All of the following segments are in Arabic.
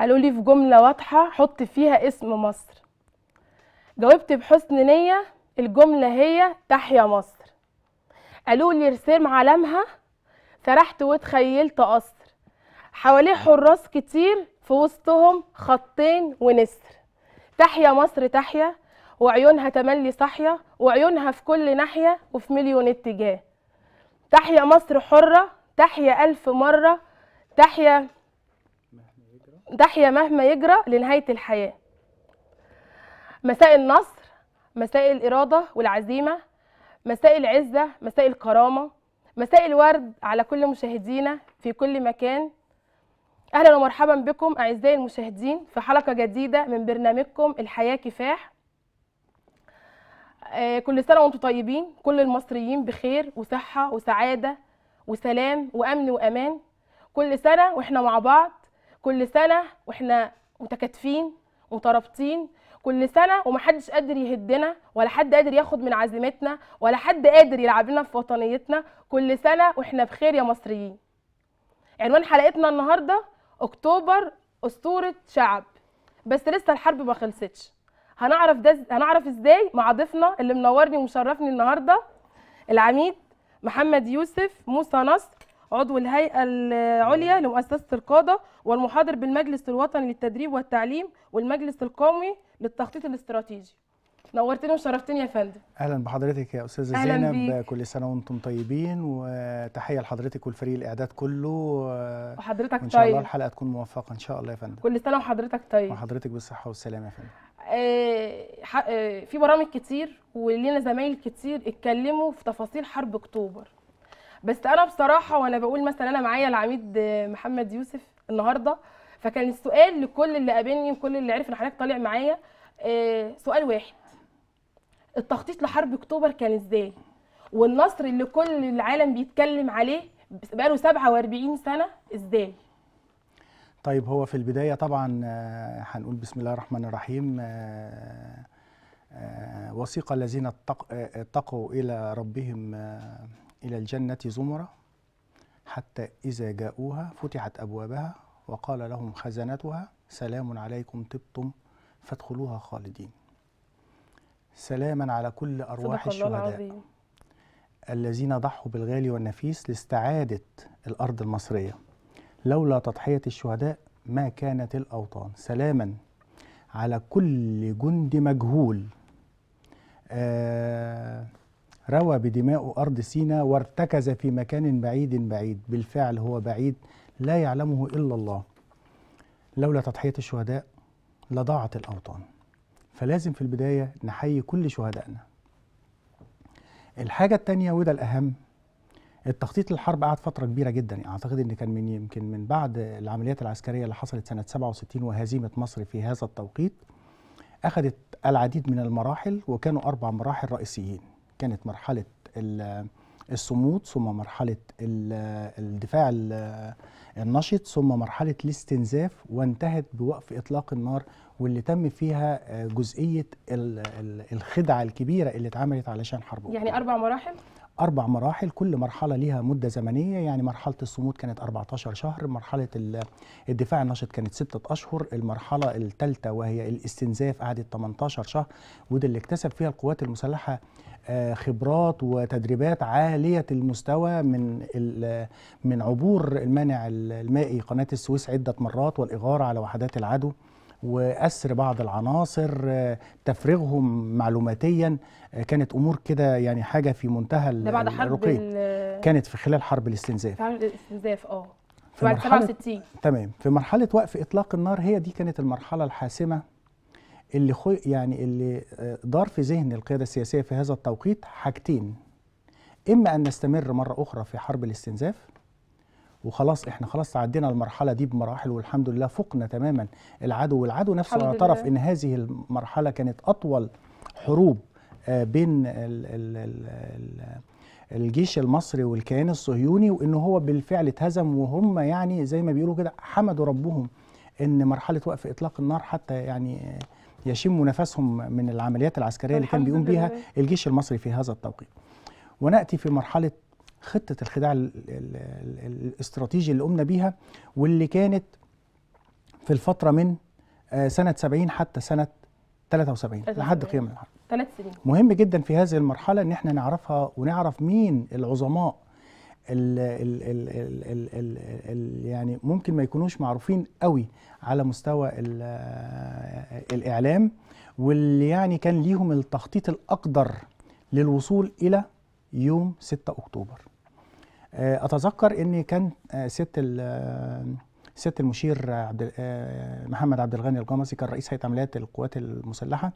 قالوا لي في جملة واضحة حط فيها اسم مصر جاوبت بحسن نية الجملة هي تحيا مصر قالوا لي ارسم علامها سرحت وتخيلت قصر حواليه حراس كتير في وسطهم خطين ونسر تحيا مصر تحيا وعيونها تملي صحية وعيونها في كل ناحية وفي مليون اتجاه تحيا مصر حرة تحيا ألف مرة تحيا ضاحية مهما يجرى لنهاية الحياة مساء النصر مساء الإرادة والعزيمة مساء العزة مساء الكرامة مساء الورد على كل مشاهدينا في كل مكان أهلا ومرحبا بكم أعزائي المشاهدين في حلقة جديدة من برنامجكم الحياة كفاح آه، كل سنة وانتم طيبين كل المصريين بخير وصحة وسعادة وسلام وأمن وأمان كل سنة واحنا مع بعض كل سنه واحنا متكاتفين مترابطين كل سنه ومحدش قادر يهدنا ولا حد قادر ياخد من عزيمتنا ولا حد قادر يلعب لنا في وطنيتنا كل سنه واحنا بخير يا مصريين عنوان حلقتنا النهارده اكتوبر اسطوره شعب بس لسه الحرب ما خلصتش هنعرف ده هنعرف ازاي مع ضيفنا اللي منورني ومشرفني النهارده العميد محمد يوسف موسى نصر عضو الهيئه العليا لمؤسسه القاده والمحاضر بالمجلس الوطني للتدريب والتعليم والمجلس القومي للتخطيط الاستراتيجي نورتني وشرفتني يا فندم اهلا بحضرتك يا استاذه زينب بيك. كل سنه وانتم طيبين وتحيه لحضرتك والفريق الاعداد كله وحضرتك طيب ان شاء الله طيب. الحلقه تكون موفقه ان شاء الله يا فندم كل سنه وحضرتك طيب وحضرتك بالصحه والسلامه يا فندم آه، آه، في برامج كتير ولينا زمايل كتير اتكلموا في تفاصيل حرب اكتوبر بس انا بصراحه وانا بقول مثلا انا معايا العميد محمد يوسف النهارده فكان السؤال لكل اللي قابلني وكل اللي عرف ان حضرتك طالع معايا آه، سؤال واحد التخطيط لحرب اكتوبر كان ازاي والنصر اللي كل العالم بيتكلم عليه بقاله 47 سنه ازاي طيب هو في البدايه طبعا آه، هنقول بسم الله الرحمن الرحيم آه، وثيق الذين اتقوا الى ربهم إلى الجنة زمرة حتى إذا جاءوها فتحت أبوابها وقال لهم خزنتها سلام عليكم طبتم فادخلوها خالدين سلاما على كل أرواح الشهداء العظيم. الذين ضحوا بالغالي والنفيس لاستعادة الأرض المصرية لولا تضحية الشهداء ما كانت الأوطان سلاما على كل جند مجهول آه روى بدماء أرض سينا وارتكز في مكان بعيد بعيد بالفعل هو بعيد لا يعلمه إلا الله لولا تضحية الشهداء لضاعت الأوطان فلازم في البداية نحيي كل شهدائنا الحاجة التانية وده الأهم التخطيط للحرب قعد فترة كبيرة جدا أعتقد أن كان من يمكن من بعد العمليات العسكرية اللي حصلت سنة 67 وهزيمة مصر في هذا التوقيت أخذت العديد من المراحل وكانوا أربع مراحل رئيسيين كانت مرحله الصمود ثم مرحله الدفاع النشط ثم مرحله الاستنزاف وانتهت بوقف اطلاق النار واللي تم فيها آه، جزئيه الخدعه الكبيره اللي اتعملت علشان حرب يعني اربع مراحل أربع مراحل كل مرحلة ليها مدة زمنية يعني مرحلة الصمود كانت 14 شهر مرحلة الدفاع النشط كانت ستة أشهر المرحلة الثالثة وهي الاستنزاف قعدت 18 شهر وده اللي اكتسب فيها القوات المسلحة آه، خبرات وتدريبات عالية المستوى من من عبور المانع المائي قناة السويس عدة مرات والإغارة على وحدات العدو واسر بعض العناصر آه، تفريغهم معلوماتيا آه، كانت امور كده يعني حاجه في منتهى الرقي كانت في خلال حرب الاستنزاف حرب الاستنزاف اه في بعد 67 تمام في مرحله وقف اطلاق النار هي دي كانت المرحله الحاسمه اللي خو يعني اللي آه، دار في ذهن القياده السياسيه في هذا التوقيت حاجتين اما ان نستمر مره اخرى في حرب الاستنزاف وخلاص احنا خلاص عدينا المرحله دي بمراحل والحمد لله فقنا تماما العدو والعدو نفسه اعترف ان هذه المرحله كانت اطول حروب آه، بين الجيش المصري والكيان الصهيوني وان هو بالفعل اتهزم وهم يعني زي ما بيقولوا كده حمدوا ربهم ان مرحله وقف اطلاق النار حتى يعني آه، يشموا نفسهم من العمليات العسكريه اللي كان بيقوم بيها الجيش المصري في هذا التوقيت وناتي في مرحله خطه الخداع الاستراتيجي اللي قمنا بيها واللي كانت في الفتره من آه، سنه 70 حتى سنه 73 لحد قيام الحرب ثلاث سنين مهم جدا في هذه المرحله ان احنا نعرفها ونعرف مين العظماء ال يعني ممكن ما يكونوش معروفين قوي على مستوى آه، الاعلام واللي يعني كان ليهم التخطيط الاقدر للوصول الى يوم 6 اكتوبر آه، اتذكر ان كان آه، ست آه، ست المشير عبد محمد عبد الغني الجمصي كان رئيس هيئه عمليات القوات المسلحه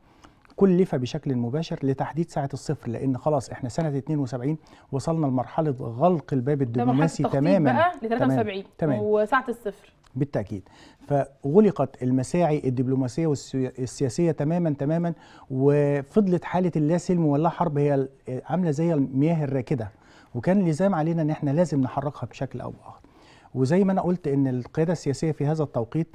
كلف بشكل مباشر لتحديد ساعه الصفر لان خلاص احنا سنه 72 وصلنا لمرحله غلق الباب الدبلوماسي تماما بقى ل 73 تمام. وساعه الصفر بالتاكيد فغلقت المساعي الدبلوماسيه والسياسيه تماما تماما وفضلت حاله اللاسلم ولا حرب هي عامله زي المياه الراكده وكان لزام علينا ان احنا لازم نحركها بشكل او باخر وزي ما انا قلت ان القياده السياسيه في هذا التوقيت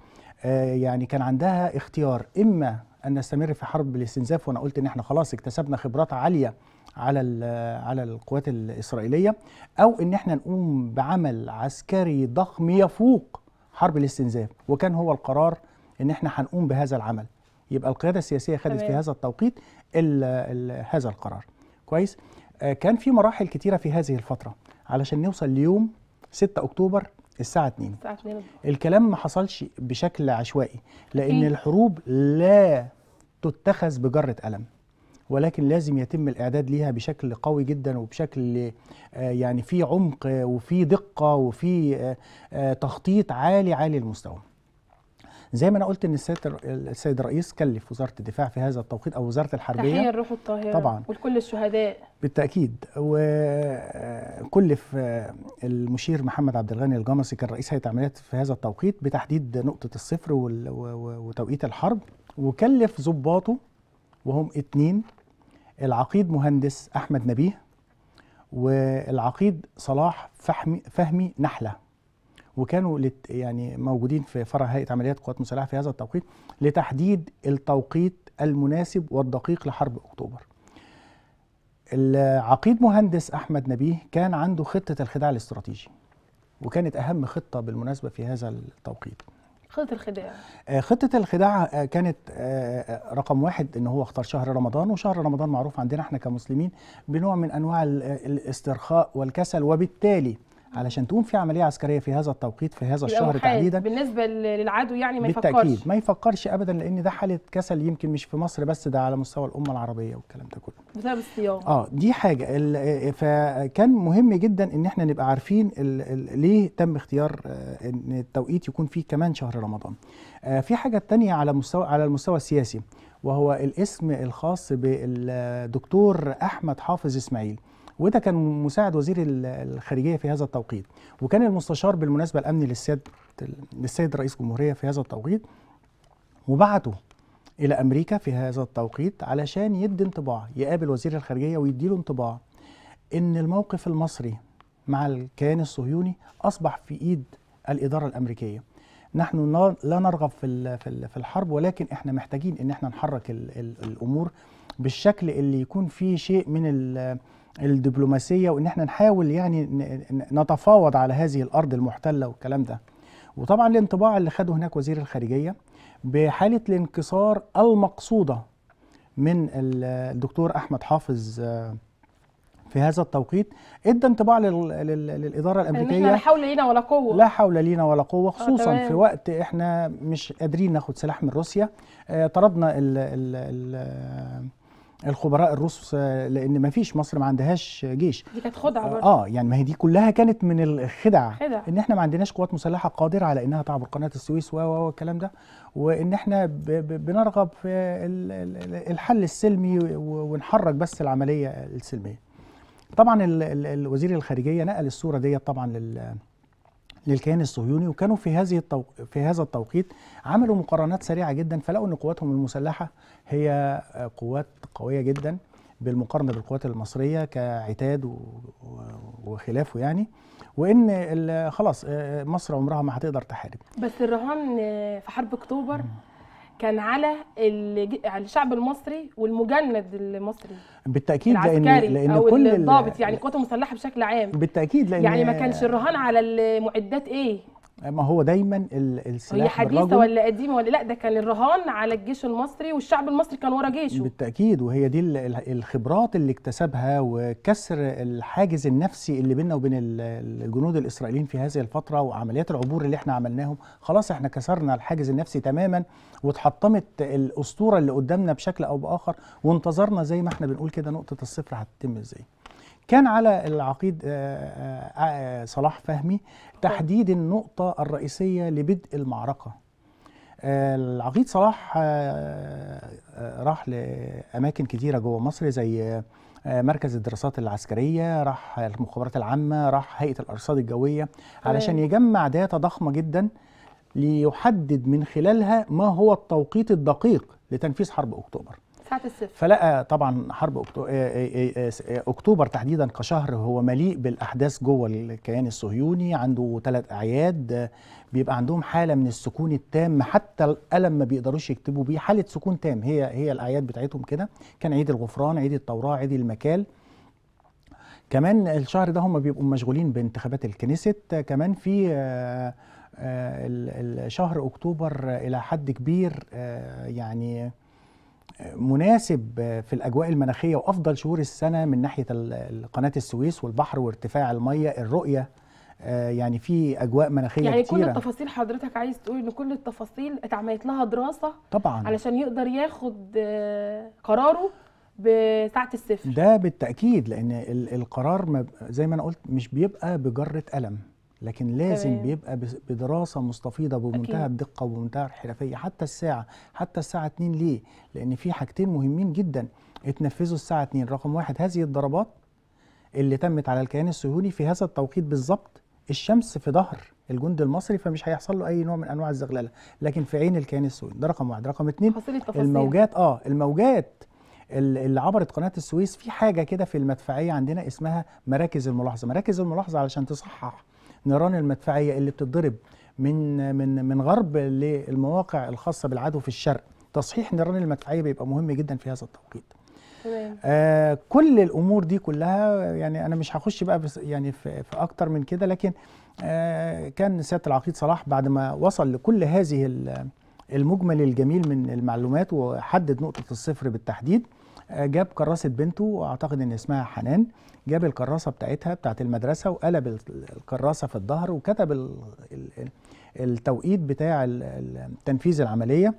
آه، يعني كان عندها اختيار اما ان نستمر في حرب الاستنزاف وانا قلت ان احنا خلاص اكتسبنا خبرات عاليه على على القوات الاسرائيليه او ان احنا نقوم بعمل عسكري ضخم يفوق حرب الاستنزاف وكان هو القرار ان احنا هنقوم بهذا العمل يبقى القياده السياسيه خدت في هذا التوقيت الـ الـ هذا القرار كويس آه كان في مراحل كتيره في هذه الفتره علشان نوصل ليوم 6 اكتوبر الساعه 2 الساعه 2 الكلام ما حصلش بشكل عشوائي لان الحروب لا تتخذ بجره قلم ولكن لازم يتم الاعداد ليها بشكل قوي جدا وبشكل آه، يعني في عمق آه، وفي دقه وفي آه، تخطيط عالي عالي المستوى زي ما انا قلت ان السيد السيد الرئيس كلف وزاره الدفاع في هذا التوقيت او وزاره الحربيه تحيه الروح الطاهره طبعا ولكل الشهداء بالتاكيد وكلف المشير محمد عبد الغني الجمصي كان رئيس هيئه عمليات في هذا التوقيت بتحديد نقطه الصفر وتوقيت الحرب وكلف ظباطه وهم اتنين العقيد مهندس احمد نبيه والعقيد صلاح فحمي فهمي نحله وكانوا لت يعني موجودين في فرع هيئه عمليات قوات مسلحه في هذا التوقيت لتحديد التوقيت المناسب والدقيق لحرب اكتوبر. العقيد مهندس احمد نبيه كان عنده خطه الخداع الاستراتيجي وكانت اهم خطه بالمناسبه في هذا التوقيت. خطه الخداع آه، خطه الخداع آه، كانت آه، رقم واحد ان هو اختار شهر رمضان وشهر رمضان معروف عندنا احنا كمسلمين بنوع من انواع الاسترخاء والكسل وبالتالي علشان تقوم في عمليه عسكريه في هذا التوقيت في هذا الشهر تحديدا بالنسبه للعدو يعني ما يفكرش بالتاكيد ما يفكرش ابدا لان ده حاله كسل يمكن مش في مصر بس ده على مستوى الامه العربيه والكلام ده كله بسبب الصيام اه دي حاجه آه، فكان مهم جدا ان احنا نبقى عارفين ليه تم اختيار آه، ان التوقيت يكون فيه كمان شهر رمضان آه، في حاجه تانية على مستوى على المستوى السياسي وهو الاسم الخاص بالدكتور احمد حافظ اسماعيل وده كان مساعد وزير الخارجيه في هذا التوقيت وكان المستشار بالمناسبه الامني للسيد للسيد رئيس الجمهوريه في هذا التوقيت وبعته الى امريكا في هذا التوقيت علشان يدي انطباع يقابل وزير الخارجيه ويدي له انطباع ان الموقف المصري مع الكيان الصهيوني اصبح في ايد الاداره الامريكيه نحن لا نرغب في في الحرب ولكن احنا محتاجين ان احنا نحرك الامور بالشكل اللي يكون فيه شيء من الدبلوماسيه وان احنا نحاول يعني نتفاوض على هذه الارض المحتله والكلام ده وطبعا الانطباع اللي خده هناك وزير الخارجيه بحاله الانكسار المقصوده من الدكتور احمد حافظ آه، في هذا التوقيت ادى انطباع للاداره الامريكيه لا حول لينا ولا قوه لا حول لينا ولا قوه آه، خصوصا في وقت احنا مش قادرين ناخد سلاح من روسيا آه، طردنا ال ال ال الخبراء الروس آه، لان ما فيش مصر ما عندهاش جيش دي كانت خدعه برضه اه, آه، يعني ما هي دي كلها كانت من الخدع خدع. ان احنا ما عندناش قوات مسلحه قادره على انها تعبر قناه السويس و و والكلام ده وان احنا بنرغب في الحل السلمي ونحرك بس العمليه السلميه طبعا الوزير الخارجيه نقل الصوره ديت طبعا لل للكيان الصهيوني وكانوا في هذه التو... في هذا التوقيت عملوا مقارنات سريعه جدا فلقوا ان قواتهم المسلحه هي آه، قوات قويه جدا بالمقارنه بالقوات المصريه كعتاد و... وخلافه يعني وان خلاص آه، مصر عمرها ما هتقدر تحارب بس الرهان آه، في حرب اكتوبر كان على الشعب المصري والمجند المصري بالتاكيد لان لان أو كل الضابط يعني القوات المسلحه بشكل عام بالتاكيد لان يعني ما كانش الرهان على المعدات ايه ما هو دايما السلاح هي حديثه ولا قديمه ولا لا ده كان الرهان على الجيش المصري والشعب المصري كان ورا جيشه بالتاكيد وهي دي الخبرات اللي اكتسبها وكسر الحاجز النفسي اللي بيننا وبين الجنود الاسرائيليين في هذه الفتره وعمليات العبور اللي احنا عملناهم خلاص احنا كسرنا الحاجز النفسي تماما واتحطمت الاسطوره اللي قدامنا بشكل او باخر وانتظرنا زي ما احنا بنقول كده نقطه الصفر هتتم ازاي كان على العقيد آه، آه، آه، صلاح فهمي تحديد النقطة الرئيسية لبدء المعركة العقيد صلاح راح لأماكن كتيرة جوه مصر زي مركز الدراسات العسكرية راح المخابرات العامة راح هيئة الأرصاد الجوية علشان يجمع داتا ضخمة جدا ليحدد من خلالها ما هو التوقيت الدقيق لتنفيذ حرب أكتوبر الصفر فلقى طبعا حرب اكتوبر تحديدا كشهر هو مليء بالاحداث جوه الكيان الصهيوني عنده ثلاث اعياد بيبقى عندهم حاله من السكون التام حتى الالم ما بيقدروش يكتبوا بيه حاله سكون تام هي هي الاعياد بتاعتهم كده كان عيد الغفران عيد التوراه عيد المكال كمان الشهر ده هم بيبقوا مشغولين بانتخابات الكنيست كمان في شهر اكتوبر الى حد كبير يعني مناسب في الاجواء المناخيه وافضل شهور السنه من ناحيه قناه السويس والبحر وارتفاع الميه الرؤيه آه، يعني في اجواء مناخيه يعني كتيرة. كل التفاصيل حضرتك عايز تقول ان كل التفاصيل اتعملت لها دراسه طبعا علشان يقدر ياخد آه، قراره بساعه الصفر ده بالتاكيد لان القرار زي ما انا قلت مش بيبقى بجره قلم لكن لازم تمام. بيبقى بدراسه مستفيضه بمنتهى الدقه وبمنتهى الحرفيه حتى الساعه حتى الساعه 2 ليه لان في حاجتين مهمين جدا اتنفذوا الساعه 2 رقم واحد هذه الضربات اللي تمت على الكيان الصهيوني في هذا التوقيت بالظبط الشمس في ظهر الجند المصري فمش هيحصل له اي نوع من انواع الزغلله لكن في عين الكيان الصهيوني ده رقم واحد رقم اتنين الموجات اه الموجات اللي عبرت قناه السويس في حاجه كده في المدفعيه عندنا اسمها مراكز الملاحظه مراكز الملاحظه علشان تصحح نيران المدفعيه اللي بتتضرب من من من غرب للمواقع الخاصه بالعدو في الشرق تصحيح نيران المدفعيه بيبقى مهم جدا في هذا التوقيت آه كل الامور دي كلها يعني انا مش هخش بقى بس يعني في, في اكتر من كده لكن آه كان سياده العقيد صلاح بعد ما وصل لكل هذه المجمل الجميل من المعلومات وحدد نقطه الصفر بالتحديد جاب كراسه بنته اعتقد ان اسمها حنان جاب الكراسه بتاعتها بتاعت المدرسه وقلب الكراسه في الظهر وكتب التوقيت بتاع تنفيذ العمليه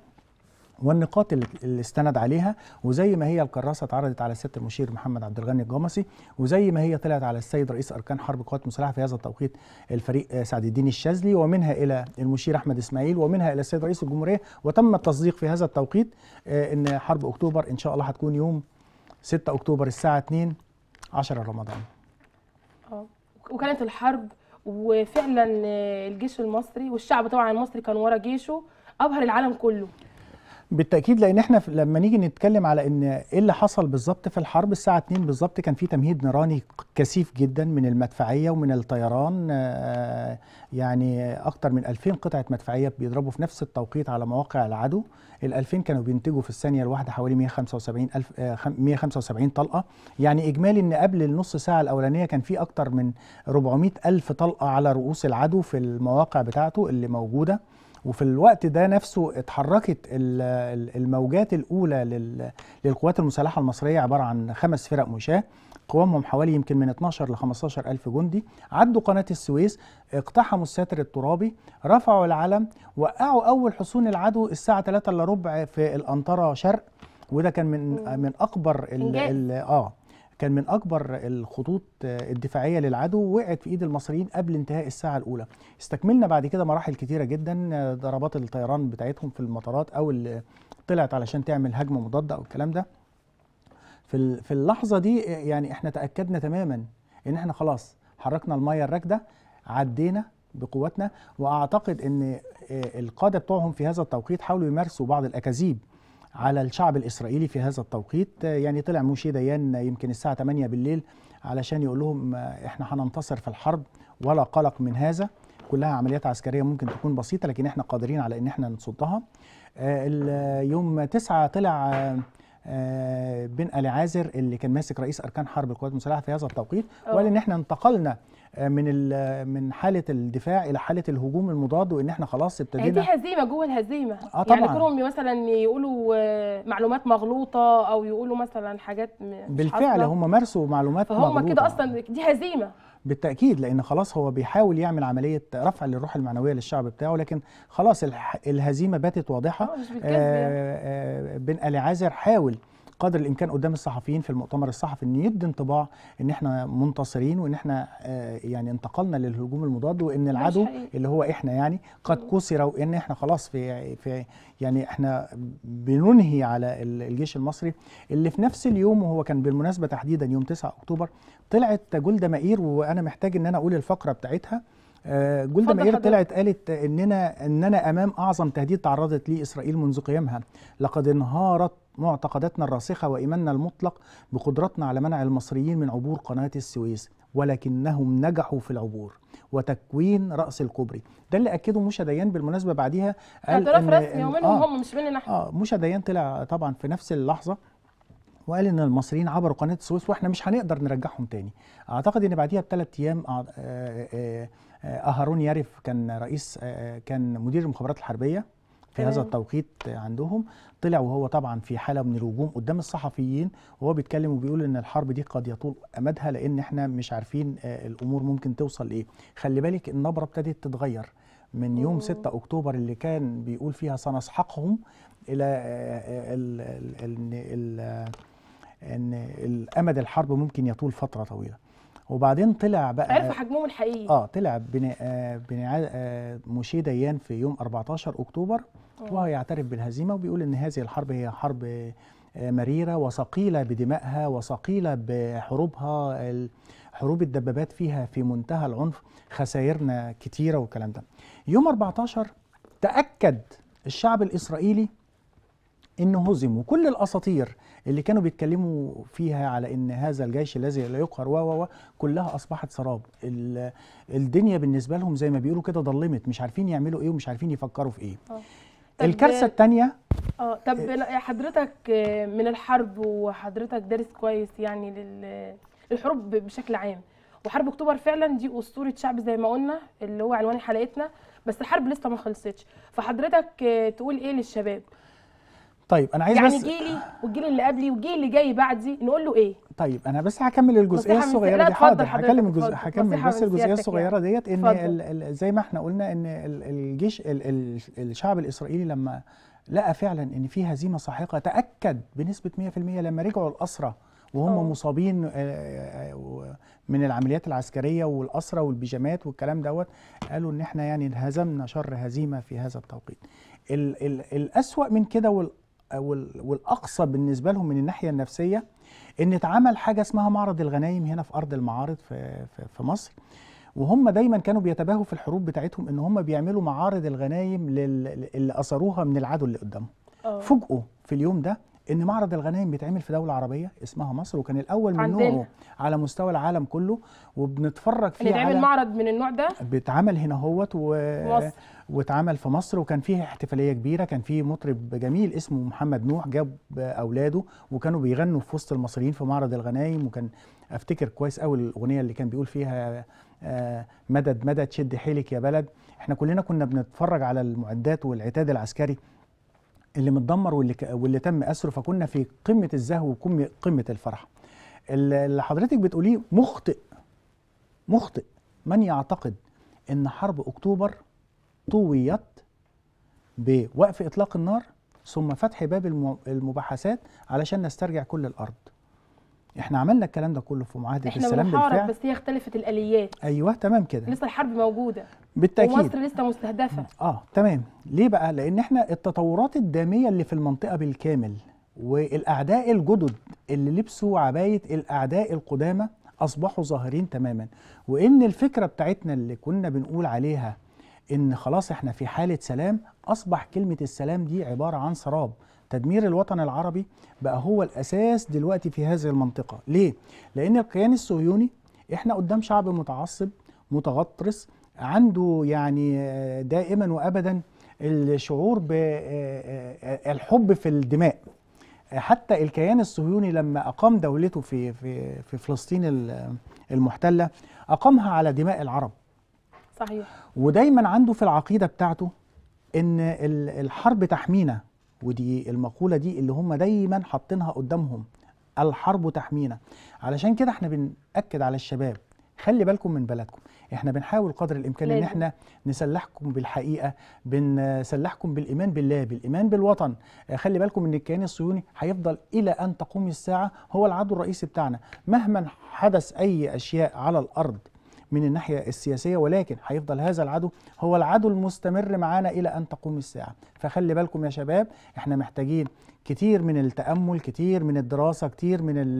والنقاط اللي, اللي استند عليها وزي ما هي الكراسه اتعرضت على السياده المشير محمد عبد الغني الجمصي وزي ما هي طلعت على السيد رئيس اركان حرب القوات المسلحه في هذا التوقيت الفريق آه، سعد الدين الشاذلي ومنها الى المشير احمد اسماعيل ومنها الى السيد رئيس الجمهوريه وتم التصديق في هذا التوقيت آه، ان حرب اكتوبر ان شاء الله هتكون يوم 6 اكتوبر الساعه 2 10 رمضان آه، وكانت الحرب وفعلا الجيش المصري والشعب طبعا المصري كان ورا جيشه ابهر العالم كله بالتاكيد لان احنا لما نيجي نتكلم على ان ايه اللي حصل بالظبط في الحرب الساعه 2 بالظبط كان في تمهيد نيراني كثيف جدا من المدفعيه ومن الطيران آه، يعني اكتر من 2000 قطعه مدفعيه بيضربوا في نفس التوقيت على مواقع العدو ال 2000 كانوا بينتجوا في الثانيه الواحده حوالي 175 الف 175 آه، طلقه يعني اجمالي ان قبل النص ساعه الاولانيه كان في اكتر من 400 الف طلقه على رؤوس العدو في المواقع بتاعته اللي موجوده وفي الوقت ده نفسه اتحركت الموجات الاولى للقوات المسلحه المصريه عباره عن خمس فرق مشاه قوامهم حوالي يمكن من 12 ل 15 ألف جندي عدوا قناة السويس اقتحموا الساتر الترابي رفعوا العلم وقعوا أول حصون العدو الساعة 3 إلا ربع في الأنطرة شرق وده كان من من أكبر ال ال آه كان من اكبر الخطوط الدفاعيه للعدو وقعت في ايد المصريين قبل انتهاء الساعه الاولى استكملنا بعد كده مراحل كتيره جدا ضربات الطيران بتاعتهم في المطارات او اللي طلعت علشان تعمل هجمه مضاده او الكلام ده في في اللحظه دي يعني احنا تاكدنا تماما ان احنا خلاص حركنا الميه الراكده عدينا بقوتنا واعتقد ان آه، القاده بتوعهم في هذا التوقيت حاولوا يمارسوا بعض الاكاذيب على الشعب الإسرائيلي في هذا التوقيت يعني طلع موشي ديان يمكن الساعة 8 بالليل علشان يقول لهم إحنا هننتصر في الحرب ولا قلق من هذا كلها عمليات عسكرية ممكن تكون بسيطة لكن إحنا قادرين على إن إحنا نصدها آه، يوم 9 طلع آه، بن ألي عازر اللي كان ماسك رئيس اركان حرب القوات المسلحه في هذا التوقيت وقال ان احنا انتقلنا آه، من من حاله الدفاع الى حاله الهجوم المضاد وان احنا خلاص يعني ابتدينا دي هزيمه جوه الهزيمه آه طبعا. يعني كلهم مثلا يقولوا آه، معلومات مغلوطه او يقولوا مثلا حاجات بالفعل هم مارسوا معلومات فهم مغلوطه فهم كده اصلا دي هزيمه بالتاكيد لان خلاص هو بيحاول يعمل عمليه رفع للروح المعنويه للشعب بتاعه لكن خلاص الهزيمه باتت واضحه آه، آه، بن عازر حاول قدر الامكان قدام الصحفيين في المؤتمر الصحفي ان يدي انطباع ان احنا منتصرين وان احنا آه، يعني انتقلنا للهجوم المضاد وان العدو اللي هو احنا يعني قد كسر وان احنا خلاص في في يعني احنا بننهي على الجيش المصري اللي في نفس اليوم وهو كان بالمناسبه تحديدا يوم 9 اكتوبر طلعت جلده مائير وانا محتاج ان انا اقول الفقره بتاعتها آه، جولدا مائير طلعت قالت اننا اننا امام اعظم تهديد تعرضت ليه اسرائيل منذ قيامها لقد انهارت معتقداتنا الراسخه وايماننا المطلق بقدرتنا على منع المصريين من عبور قناه السويس ولكنهم نجحوا في العبور وتكوين راس الكوبري ده اللي اكده موشا ديان بالمناسبه بعديها قال اعتراف رسمي ومنهم آه هم مش مننا احنا اه موشا ديان طلع طبعا في نفس اللحظه وقال ان المصريين عبروا قناه السويس واحنا مش هنقدر نرجعهم تاني اعتقد ان بعديها بثلاث ايام آه آه آه أهارون يارف كان رئيس آه، آه، كان مدير المخابرات الحربية في هذا التوقيت عندهم طلع وهو طبعا في حاله من الهجوم قدام الصحفيين وهو بيتكلم وبيقول ان الحرب دي قد يطول امدها لان احنا مش عارفين آه، الامور ممكن توصل لايه خلي بالك النبره ابتدت تتغير من يوم 6 اكتوبر اللي كان بيقول فيها سنسحقهم الى ان ان الامد الحرب ممكن يطول فتره طويله وبعدين طلع بقى عرفوا حجمهم الحقيقي اه طلع بن آه بن آه ديان في يوم 14 اكتوبر آه. وهو يعترف بالهزيمه وبيقول ان هذه الحرب هي حرب آه مريره وثقيله بدمائها وثقيله بحروبها حروب الدبابات فيها في منتهى العنف خسائرنا كتيره والكلام ده. يوم 14 تاكد الشعب الاسرائيلي انه هزم وكل الاساطير اللي كانوا بيتكلموا فيها على ان هذا الجيش الذي لا يقهر و كلها اصبحت سراب الدنيا بالنسبه لهم زي ما بيقولوا كده ضلمت مش عارفين يعملوا ايه ومش عارفين يفكروا في ايه الكارثه الثانيه اه طب آه، آه. حضرتك من الحرب وحضرتك دارس كويس يعني للحروب بشكل عام وحرب اكتوبر فعلا دي اسطوره شعب زي ما قلنا اللي هو عنوان حلقتنا بس الحرب لسه ما خلصتش فحضرتك تقول ايه للشباب طيب انا عايز يعني بس جيلي والجيل اللي قبلي والجيل اللي جاي بعدي نقول له ايه طيب انا بس هكمل الجزئيه الصغيره دي حاضر هكلم الجزء هكمل بس الجزئيه يعني. الصغيره ديت ان ال ال زي ما احنا قلنا ان الجيش ال الشعب الاسرائيلي لما لقى فعلا ان في هزيمه ساحقه تاكد بنسبه 100% لما رجعوا الاسرى وهم أوه. مصابين آه، آه، من العمليات العسكريه والاسرى والبيجامات والكلام دوت قالوا ان احنا يعني انهزمنا شر هزيمه في هذا التوقيت الاسوا من كده والاقصى بالنسبه لهم من الناحيه النفسيه ان اتعمل حاجه اسمها معرض الغنايم هنا في ارض المعارض في في مصر وهم دايما كانوا بيتباهوا في الحروب بتاعتهم ان هم بيعملوا معارض الغنايم اللي اثروها من العدو اللي قدامهم آه. فوجئوا في اليوم ده ان معرض الغنائم بيتعمل في دوله عربيه اسمها مصر وكان الاول من عندنا. نوعه على مستوى العالم كله وبنتفرج فيه بيتعمل معرض من النوع ده بيتعمل هنا اهوت و... واتعمل في مصر وكان فيه احتفاليه كبيره كان فيه مطرب جميل اسمه محمد نوح جاب اولاده وكانوا بيغنوا في وسط المصريين في معرض الغنائم وكان افتكر كويس قوي الاغنيه اللي كان بيقول فيها آه، مدد مدد شد حيلك يا بلد احنا كلنا كنا بنتفرج على المعدات والعتاد العسكري اللي متدمر واللي واللي تم اسره فكنا في قمه الزهو وقمه الفرح اللي حضرتك بتقوليه مخطئ مخطئ من يعتقد ان حرب اكتوبر طويت بوقف اطلاق النار ثم فتح باب المباحثات علشان نسترجع كل الارض احنا عملنا الكلام ده كله في معاهده احنا السلام بنحارب بالفعل. بس هي اختلفت الاليات ايوه تمام كده لسه الحرب موجوده بالتاكيد ومصر لسه مستهدفه اه تمام ليه بقى لان احنا التطورات الداميه اللي في المنطقه بالكامل والاعداء الجدد اللي لبسوا عبايه الاعداء القدامى اصبحوا ظاهرين تماما وان الفكره بتاعتنا اللي كنا بنقول عليها ان خلاص احنا في حاله سلام اصبح كلمه السلام دي عباره عن سراب تدمير الوطن العربي بقى هو الاساس دلوقتي في هذه المنطقه ليه لان الكيان الصهيوني احنا قدام شعب متعصب متغطرس عنده يعني دائما وابدا الشعور بالحب في الدماء حتى الكيان الصهيوني لما اقام دولته في في في فلسطين المحتله اقامها على دماء العرب صحيح ودايما عنده في العقيده بتاعته ان الحرب تحمينا ودي المقوله دي اللي هم دايما حاطينها قدامهم الحرب تحمينا علشان كده احنا بنأكد على الشباب خلي بالكم من بلدكم احنا بنحاول قدر الامكان ان احنا نسلحكم بالحقيقه بنسلحكم بالايمان بالله بالايمان بالوطن خلي بالكم ان الكيان الصهيوني هيفضل الى ان تقوم الساعه هو العدو الرئيسي بتاعنا مهما حدث اي اشياء على الارض من الناحية السياسية ولكن هيفضل هذا العدو هو العدو المستمر معانا إلى أن تقوم الساعة فخلي بالكم يا شباب احنا محتاجين كتير من التأمل كتير من الدراسة كتير من,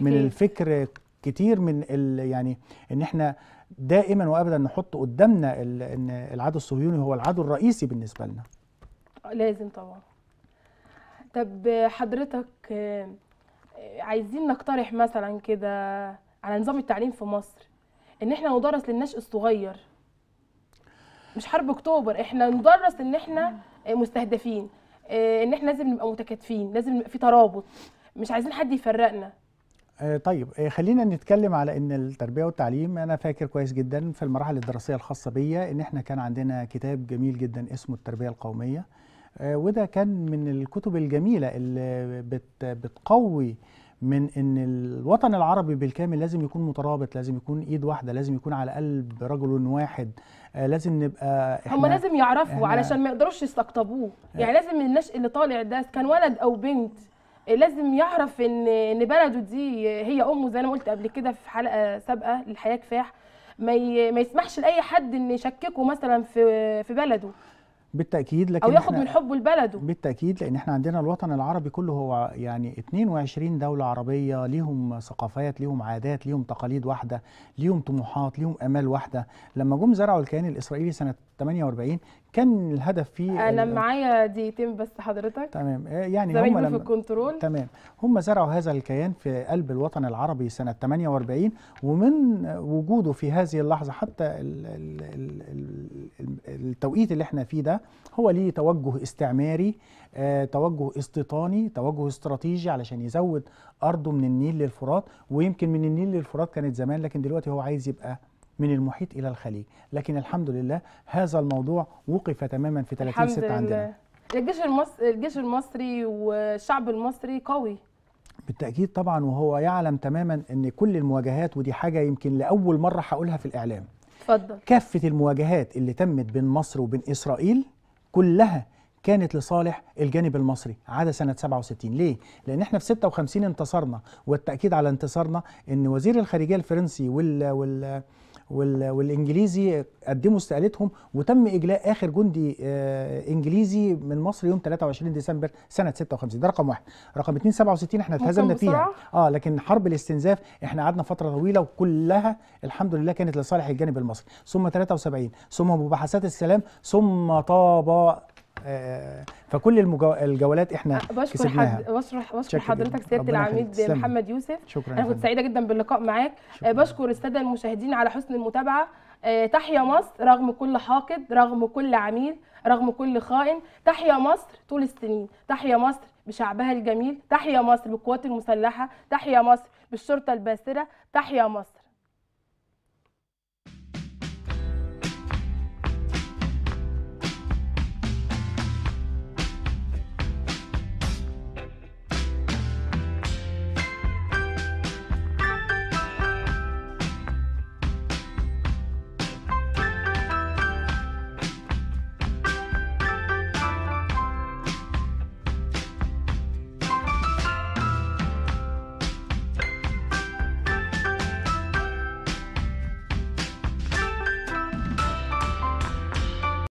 من الفكر كتير من يعني ان احنا دائما وابدا نحط قدامنا ان العدو الصهيوني هو العدو الرئيسي بالنسبه لنا لازم طبعا طب حضرتك آه، عايزين نقترح مثلا كده على نظام التعليم في مصر ان احنا ندرس للنشء الصغير مش حرب اكتوبر احنا ندرس ان احنا مستهدفين آه، ان احنا لازم نبقى متكاتفين لازم نبقى في ترابط مش عايزين حد يفرقنا آه، طيب آه، خلينا نتكلم على ان التربيه والتعليم انا فاكر كويس جدا في المراحل الدراسيه الخاصه بيا ان احنا كان عندنا كتاب جميل جدا اسمه التربيه القوميه وده كان من الكتب الجميله اللي بتقوي من ان الوطن العربي بالكامل لازم يكون مترابط لازم يكون ايد واحده لازم يكون على قلب رجل واحد آه، لازم نبقى هم لازم يعرفوا علشان ما يقدروش يستقطبوه يعني آه. لازم النشء اللي طالع ده كان ولد او بنت آه، لازم يعرف ان ان بلده دي هي امه زي انا قلت قبل كده في حلقه سابقه للحياه كفاح ما ما يسمحش لاي حد ان يشككه مثلا في في بلده بالتاكيد لكن او ياخد من حبه لبلده بالتاكيد لان احنا عندنا الوطن العربي كله هو يعني 22 دوله عربيه ليهم ثقافات ليهم عادات ليهم تقاليد واحده ليهم طموحات ليهم امال واحده لما جم زرعوا الكيان الاسرائيلي سنه 48 كان الهدف فيه انا معايا دقيقتين بس حضرتك تمام آه، يعني هم لما في الكنترول تمام هم زرعوا هذا الكيان في قلب الوطن العربي سنه 48 ومن وجوده في هذه اللحظه حتى ال ال ال التوقيت اللي احنا فيه ده هو ليه توجه استعماري آه، توجه استيطاني توجه استراتيجي علشان يزود ارضه من النيل للفرات ويمكن من النيل للفرات كانت زمان لكن دلوقتي هو عايز يبقى من المحيط الى الخليج لكن الحمد لله هذا الموضوع وقف تماما في 30 6 عندنا الجيش المصري الجيش المصري والشعب المصري قوي بالتاكيد طبعا وهو يعلم تماما ان كل المواجهات ودي حاجه يمكن لاول مره هقولها في الاعلام اتفضل كافه المواجهات اللي تمت بين مصر وبين اسرائيل كلها كانت لصالح الجانب المصري عدا سنة 67 ليه؟ لأن احنا في 56 انتصرنا والتأكيد على انتصارنا أن وزير الخارجية الفرنسي وال, وال... والانجليزي قدموا استقالتهم وتم اجلاء اخر جندي آه، انجليزي من مصر يوم 23 ديسمبر سنه 56 ده رقم واحد رقم 2 67 احنا اتهزمنا فيها اه لكن حرب الاستنزاف احنا قعدنا فتره طويله وكلها الحمد لله كانت لصالح الجانب المصري ثم 73 ثم مباحثات السلام ثم طاب آه، فكل المجو... الجولات احنا بشكر حد... بشكر بشكر حضرتك سياده العميد محمد يوسف شكرا انا كنت سعيده جدا باللقاء معاك آه، بشكر الساده المشاهدين على حسن المتابعه آه، تحيا مصر رغم كل حاقد رغم كل عميل رغم كل خائن تحيا مصر طول السنين تحيا مصر بشعبها الجميل تحيا مصر بالقوات المسلحه تحيا مصر بالشرطه الباسره تحيا مصر